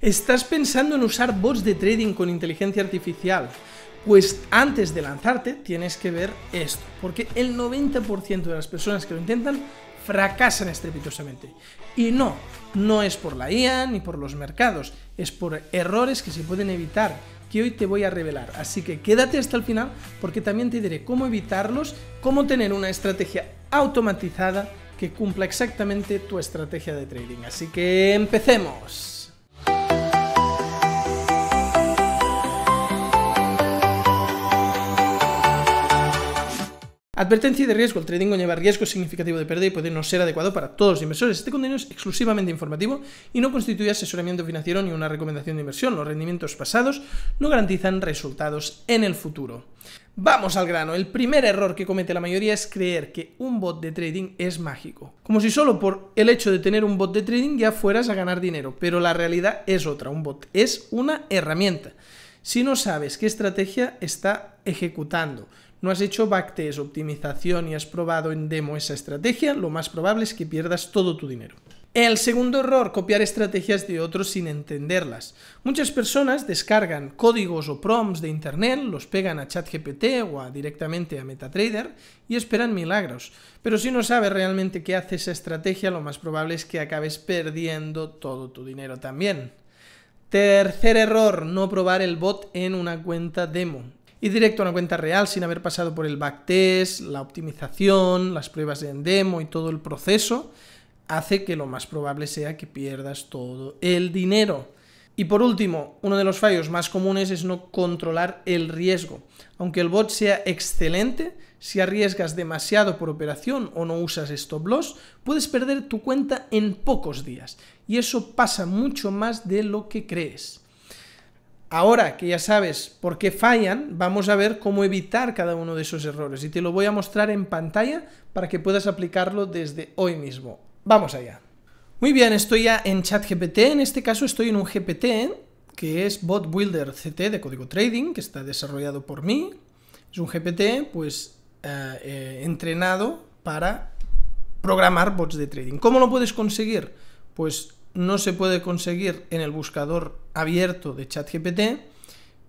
¿Estás pensando en usar bots de trading con inteligencia artificial? Pues antes de lanzarte tienes que ver esto, porque el 90% de las personas que lo intentan fracasan estrepitosamente. Y no, no es por la IA ni por los mercados, es por errores que se pueden evitar, que hoy te voy a revelar. Así que quédate hasta el final porque también te diré cómo evitarlos, cómo tener una estrategia automatizada que cumpla exactamente tu estrategia de trading. Así que empecemos. Advertencia de riesgo. El trading conlleva riesgo significativo de pérdida y puede no ser adecuado para todos los inversores. Este contenido es exclusivamente informativo y no constituye asesoramiento financiero ni una recomendación de inversión. Los rendimientos pasados no garantizan resultados en el futuro. Vamos al grano. El primer error que comete la mayoría es creer que un bot de trading es mágico. Como si solo por el hecho de tener un bot de trading ya fueras a ganar dinero, pero la realidad es otra. Un bot es una herramienta. Si no sabes qué estrategia está ejecutando, no has hecho backtest, optimización y has probado en demo esa estrategia, lo más probable es que pierdas todo tu dinero. El segundo error, copiar estrategias de otros sin entenderlas. Muchas personas descargan códigos o prompts de Internet, los pegan a ChatGPT o directamente a MetaTrader y esperan milagros. Pero si no sabes realmente qué hace esa estrategia, lo más probable es que acabes perdiendo todo tu dinero también. Tercer error, no probar el bot en una cuenta demo y directo a una cuenta real sin haber pasado por el backtest, la optimización, las pruebas de endemo y todo el proceso, hace que lo más probable sea que pierdas todo el dinero. Y por último, uno de los fallos más comunes es no controlar el riesgo. Aunque el bot sea excelente, si arriesgas demasiado por operación o no usas stop loss, puedes perder tu cuenta en pocos días. Y eso pasa mucho más de lo que crees. Ahora que ya sabes por qué fallan, vamos a ver cómo evitar cada uno de esos errores y te lo voy a mostrar en pantalla para que puedas aplicarlo desde hoy mismo. Vamos allá. Muy bien, estoy ya en ChatGPT, en este caso estoy en un GPT que es Bot Builder CT de código trading, que está desarrollado por mí. Es un GPT pues eh, eh, entrenado para programar bots de trading. ¿Cómo lo puedes conseguir? Pues no se puede conseguir en el buscador abierto de ChatGPT,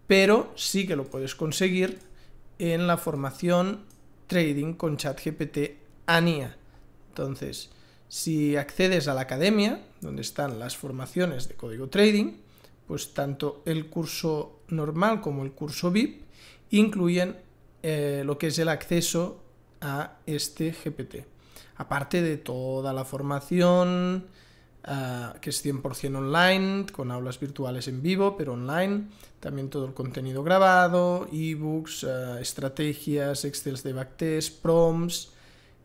pero sí que lo puedes conseguir en la formación Trading con ChatGPT ANIA. Entonces, si accedes a la academia, donde están las formaciones de código trading, pues tanto el curso normal como el curso VIP incluyen eh, lo que es el acceso a este GPT. Aparte de toda la formación, Ah, que es 100% online, con aulas virtuales en vivo, pero online. También todo el contenido grabado, ebooks, ah, estrategias, excels de backtest, prompts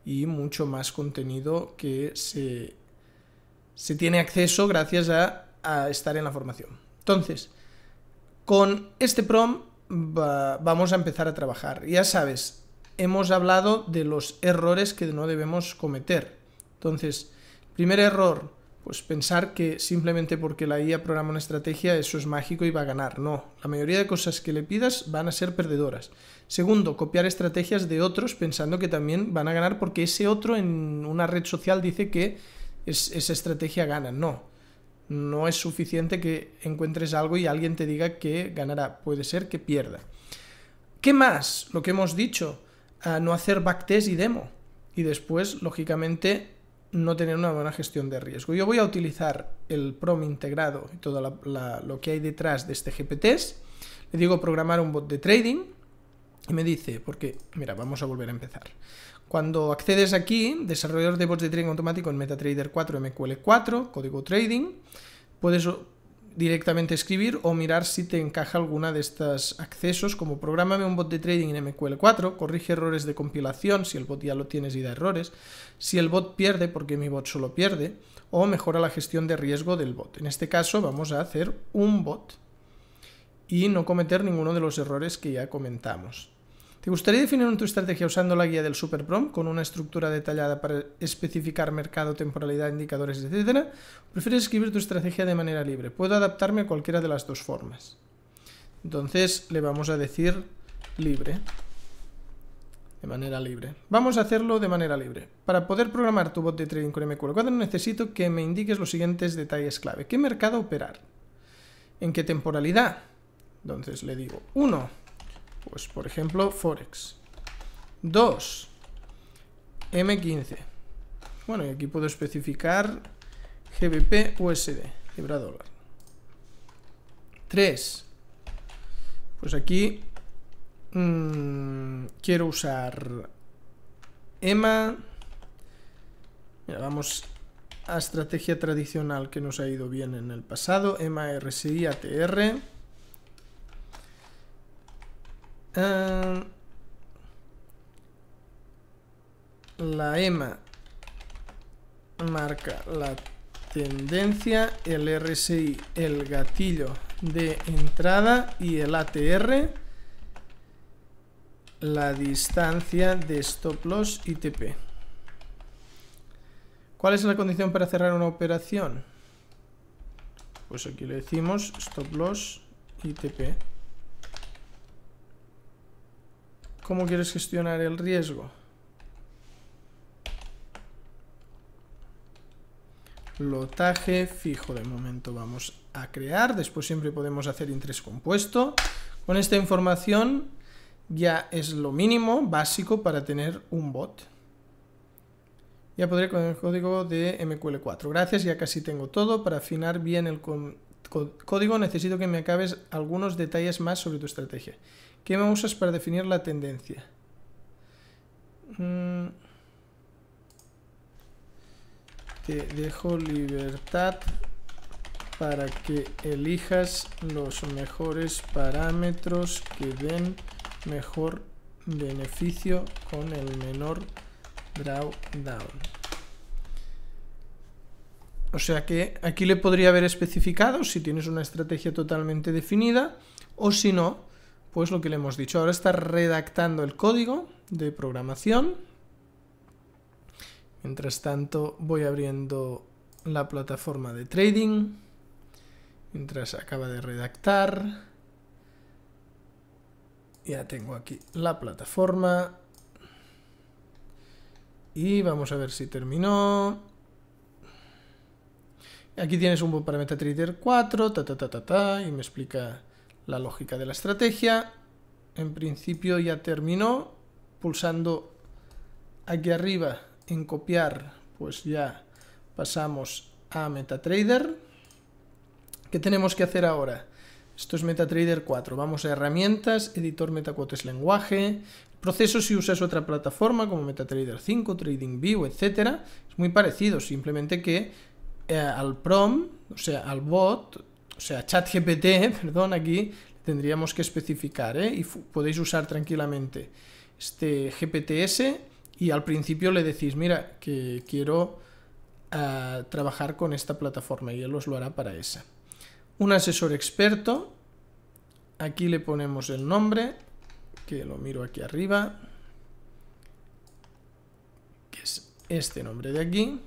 y mucho más contenido que se, se tiene acceso gracias a, estar en la formación. Entonces, con este prom vamos a empezar a trabajar. Ya sabes, hemos hablado de los errores que no debemos cometer. Entonces, primer error, pues pensar que simplemente porque la IA programa una estrategia eso es mágico y va a ganar. No, la mayoría de cosas que le pidas van a ser perdedoras. Segundo, copiar estrategias de otros pensando que también van a ganar porque ese otro en una red social dice que esa estrategia gana. No, no es suficiente que encuentres algo y alguien te diga que ganará. Puede ser que pierda. ¿Qué más? Lo que hemos dicho, a no hacer backtest y demo. Y después, lógicamente, no tener una buena gestión de riesgo. Yo voy a utilizar el PROM integrado y todo lo que hay detrás de este GPTs. Le digo programar un bot de trading y me dice, porque, mira, vamos a volver a empezar. Cuando accedes aquí, desarrollador de bots de trading automático en MetaTrader 4 MQL4, código trading, puedes directamente escribir o mirar si te encaja alguna de estos accesos, como prográmame un bot de trading en MQL4, corrige errores de compilación, si el bot ya lo tienes y da errores, si el bot pierde, porque mi bot solo pierde, o mejora la gestión de riesgo del bot. En este caso vamos a hacer un bot y no cometer ninguno de los errores que ya comentamos. ¿Te gustaría definir tu estrategia usando la guía del Superprom con una estructura detallada para especificar mercado, temporalidad, indicadores, etcétera? ¿Prefieres escribir tu estrategia de manera libre? Puedo adaptarme a cualquiera de las dos formas. Entonces le vamos a decir libre. De manera libre. Vamos a hacerlo de manera libre. Para poder programar tu bot de trading con MQL4 necesito que me indiques los siguientes detalles clave. ¿Qué mercado operar? ¿En qué temporalidad? Entonces le digo 1 pues por ejemplo, Forex. 2. M15. Bueno, y aquí puedo especificar GBP USD, libra dólar. 3. Pues aquí mm, quiero usar EMA. vamos a estrategia tradicional que nos ha ido bien en el pasado. EMA RSI ATR. Eh, la EMA marca la tendencia, el RSI, el gatillo de entrada y el ATR, la distancia de stop loss y TP. ¿Cuál es la condición para cerrar una operación? Pues aquí le decimos stop loss y TP. ¿Cómo quieres gestionar el riesgo? Lotaje fijo de momento vamos a crear. Después siempre podemos hacer interés compuesto. Con esta información ya es lo mínimo básico para tener un bot. Ya podré con el código de MQL4. Gracias, ya casi tengo todo para afinar bien el, con código necesito que me acabes algunos detalles más sobre tu estrategia. ¿Qué me usas para definir la tendencia? Mm. Te dejo libertad para que elijas los mejores parámetros que den mejor beneficio con el menor drawdown. O sea que aquí le podría haber especificado si tienes una estrategia totalmente definida o si no, pues lo que le hemos dicho. Ahora está redactando el código de programación. Mientras tanto voy abriendo la plataforma de trading. Mientras acaba de redactar. Ya tengo aquí la plataforma. Y vamos a ver si terminó. Aquí tienes un bot para MetaTrader 4, ta, ta, ta, ta, y me explica la lógica de la estrategia. En principio ya terminó. Pulsando aquí arriba en copiar, pues ya pasamos a MetaTrader. ¿Qué tenemos que hacer ahora? Esto es MetaTrader 4. Vamos a herramientas, editor MetaQuotes lenguaje. proceso si usas otra plataforma como MetaTrader 5, TradingView, etc. Es muy parecido, simplemente que eh, al PROM, o sea, al bot, o sea, ChatGPT, perdón, aquí tendríamos que especificar, ¿eh? y podéis usar tranquilamente este GPTS y al principio le decís, mira, que quiero eh, trabajar con esta plataforma y él os lo hará para esa. Un asesor experto, aquí le ponemos el nombre, que lo miro aquí arriba, que es este nombre de aquí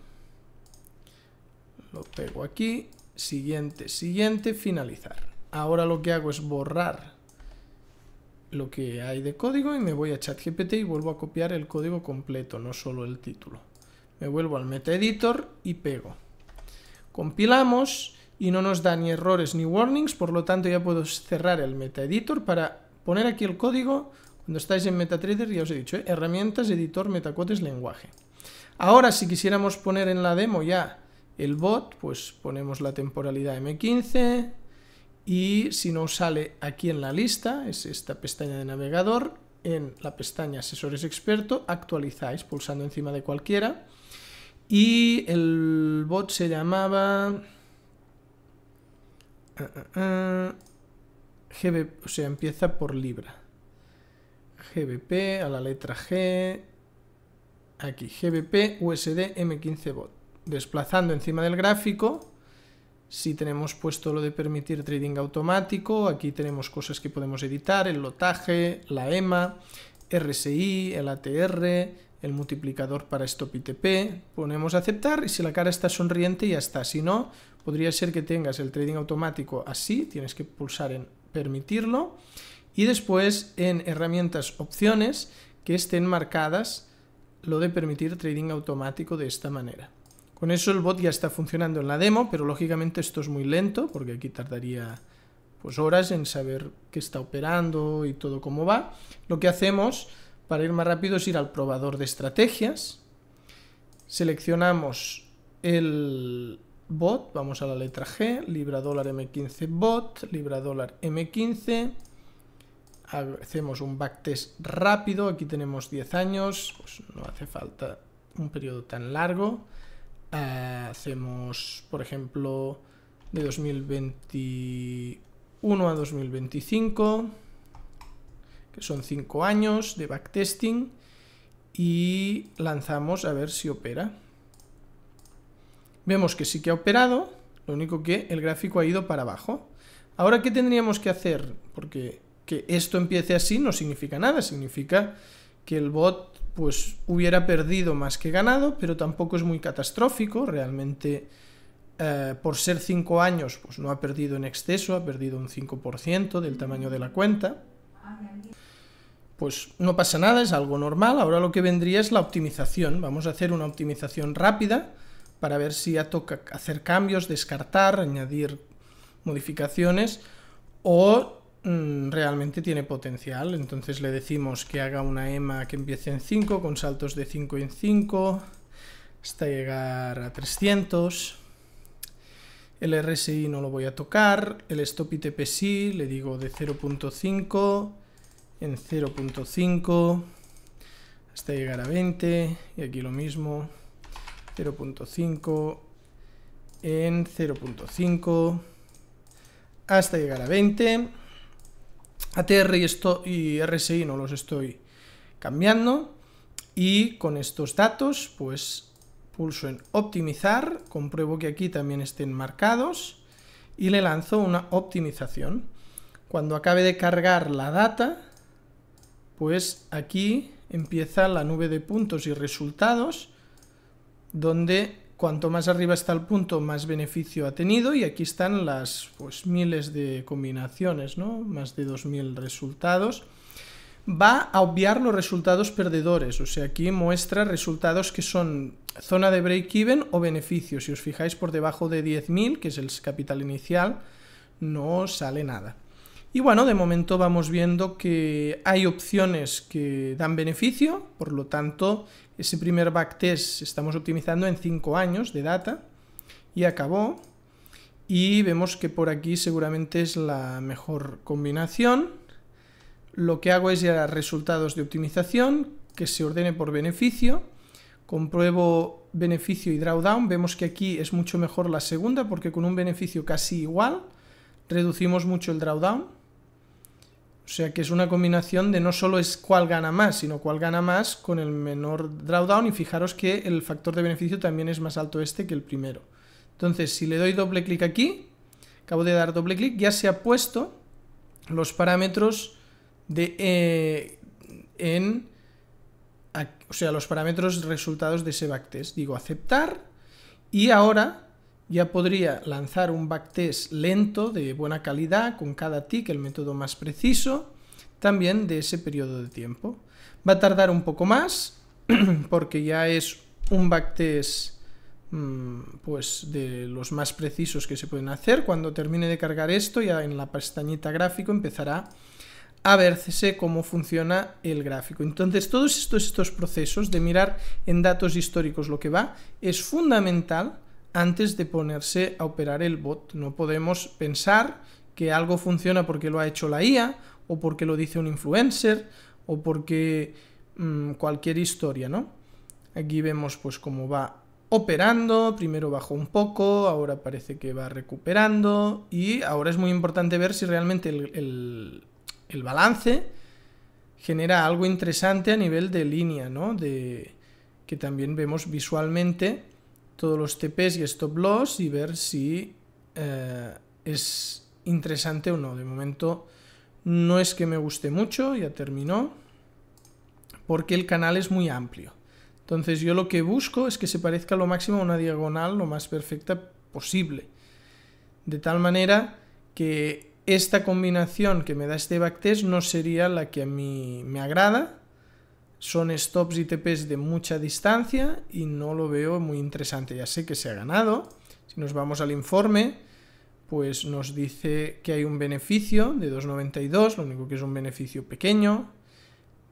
pego aquí, siguiente, siguiente, finalizar. Ahora lo que hago es borrar lo que hay de código y me voy a ChatGPT y vuelvo a copiar el código completo, no solo el título. Me vuelvo al MetaEditor y pego. Compilamos y no nos da ni errores ni warnings, por lo tanto ya puedo cerrar el MetaEditor para poner aquí el código. Cuando estáis en MetaTrader ya os he dicho, ¿eh? herramientas, editor, metacotes, lenguaje. Ahora si quisiéramos poner en la demo ya el bot, pues ponemos la temporalidad M15 y si nos sale aquí en la lista, es esta pestaña de navegador, en la pestaña asesores experto, actualizáis pulsando encima de cualquiera y el bot se llamaba... Ah, ah, ah, GBP o sea, empieza por libra. GBP a la letra G. Aquí, GBP USD M15 bot desplazando encima del gráfico. Si tenemos puesto lo de permitir trading automático, aquí tenemos cosas que podemos editar, el lotaje, la EMA, RSI, el ATR, el multiplicador para stop ITP, ponemos aceptar y si la cara está sonriente ya está, si no, podría ser que tengas el trading automático así, tienes que pulsar en permitirlo y después en herramientas opciones que estén marcadas lo de permitir trading automático de esta manera. Con eso el bot ya está funcionando en la demo, pero lógicamente esto es muy lento porque aquí tardaría pues horas en saber qué está operando y todo cómo va. Lo que hacemos para ir más rápido es ir al probador de estrategias, seleccionamos el bot, vamos a la letra G, libra dólar M15 bot, libra dólar M15, hacemos un backtest rápido, aquí tenemos 10 años, pues no hace falta un periodo tan largo, eh, hacemos, por ejemplo, de 2021 a 2025, que son 5 años de backtesting, y lanzamos a ver si opera. Vemos que sí que ha operado, lo único que el gráfico ha ido para abajo. Ahora, ¿qué tendríamos que hacer? Porque que esto empiece así no significa nada, significa que el bot pues hubiera perdido más que ganado, pero tampoco es muy catastrófico, realmente eh, por ser 5 años, pues no ha perdido en exceso, ha perdido un 5% del tamaño de la cuenta. Pues no pasa nada, es algo normal, ahora lo que vendría es la optimización, vamos a hacer una optimización rápida para ver si ya toca hacer cambios, descartar, añadir modificaciones o Mm, realmente tiene potencial. Entonces le decimos que haga una EMA que empiece en 5, con saltos de 5 en 5, hasta llegar a 300. El RSI no lo voy a tocar. El stop ITP sí, le digo de 0.5 en 0.5 hasta llegar a 20. Y aquí lo mismo, 0.5 en 0.5 hasta llegar a 20. ATR y, esto, y RSI no los estoy cambiando. Y con estos datos, pues pulso en optimizar, compruebo que aquí también estén marcados y le lanzo una optimización. Cuando acabe de cargar la data, pues aquí empieza la nube de puntos y resultados donde Cuanto más arriba está el punto, más beneficio ha tenido y aquí están las pues, miles de combinaciones, ¿no? más de 2.000 resultados. Va a obviar los resultados perdedores, o sea, aquí muestra resultados que son zona de break-even o beneficio. Si os fijáis por debajo de 10.000, que es el capital inicial, no sale nada. Y bueno, de momento vamos viendo que hay opciones que dan beneficio, por lo tanto, ese primer backtest estamos optimizando en 5 años de data y acabó. Y vemos que por aquí seguramente es la mejor combinación. Lo que hago es llegar a resultados de optimización, que se ordene por beneficio. Compruebo beneficio y drawdown. Vemos que aquí es mucho mejor la segunda porque con un beneficio casi igual reducimos mucho el drawdown o sea que es una combinación de no solo es cuál gana más, sino cuál gana más con el menor drawdown y fijaros que el factor de beneficio también es más alto este que el primero. Entonces, si le doy doble clic aquí, acabo de dar doble clic, ya se ha puesto los parámetros de eh, en o sea, los parámetros resultados de ese backtest. Digo aceptar y ahora ya podría lanzar un backtest lento de buena calidad con cada tick, el método más preciso, también de ese periodo de tiempo. Va a tardar un poco más porque ya es un backtest mm, pues de los más precisos que se pueden hacer. Cuando termine de cargar esto, ya en la pestañita gráfico empezará a verse cómo funciona el gráfico. Entonces, todos estos, estos procesos de mirar en datos históricos lo que va es fundamental antes de ponerse a operar el bot. No podemos pensar que algo funciona porque lo ha hecho la IA o porque lo dice un influencer o porque mm, cualquier historia, ¿no? Aquí vemos pues cómo va operando, primero bajó un poco, ahora parece que va recuperando y ahora es muy importante ver si realmente el, balance genera algo interesante a nivel de línea, ¿no? De, que también vemos visualmente todos los TPs y stop loss y ver si eh, es interesante o no. De momento no es que me guste mucho, ya terminó, porque el canal es muy amplio. Entonces yo lo que busco es que se parezca lo máximo a una diagonal lo más perfecta posible. De tal manera que esta combinación que me da este backtest no sería la que a mí me agrada, son stops y TPs de mucha distancia y no lo veo muy interesante. Ya sé que se ha ganado. Si nos vamos al informe, pues nos dice que hay un beneficio de 2,92, lo único que es un beneficio pequeño.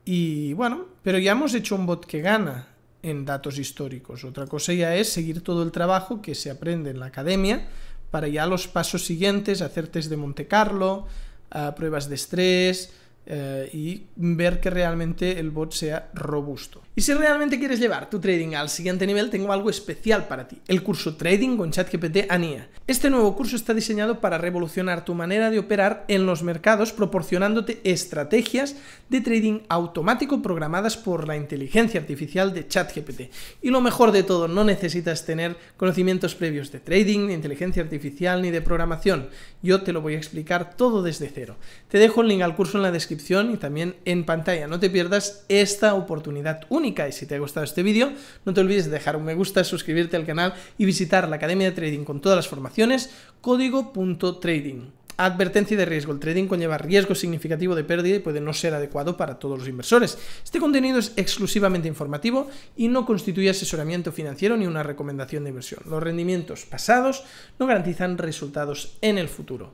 Y bueno, pero ya hemos hecho un bot que gana en datos históricos. Otra cosa ya es seguir todo el trabajo que se aprende en la academia para ya los pasos siguientes, hacer test de Monte Carlo, ah, pruebas de estrés, eh, y ver que realmente el bot sea robusto. Y si realmente quieres llevar tu trading al siguiente nivel, tengo algo especial para ti, el curso Trading con ChatGPT ANIA. Este nuevo curso está diseñado para revolucionar tu manera de operar en los mercados, proporcionándote estrategias de trading automático programadas por la inteligencia artificial de ChatGPT. Y lo mejor de todo, no necesitas tener conocimientos previos de trading, de inteligencia artificial ni de programación. Yo te lo voy a explicar todo desde cero. Te dejo el link al curso en la descripción y también en pantalla. No te pierdas esta oportunidad única y si te ha gustado este vídeo, no te olvides de dejar un me gusta, suscribirte al canal y visitar la Academia de Trading con todas las formaciones, código.trading. Advertencia de riesgo. El trading conlleva riesgo significativo de pérdida y puede no ser adecuado para todos los inversores. Este contenido es exclusivamente informativo y no constituye asesoramiento financiero ni una recomendación de inversión. Los rendimientos pasados no garantizan resultados en el futuro.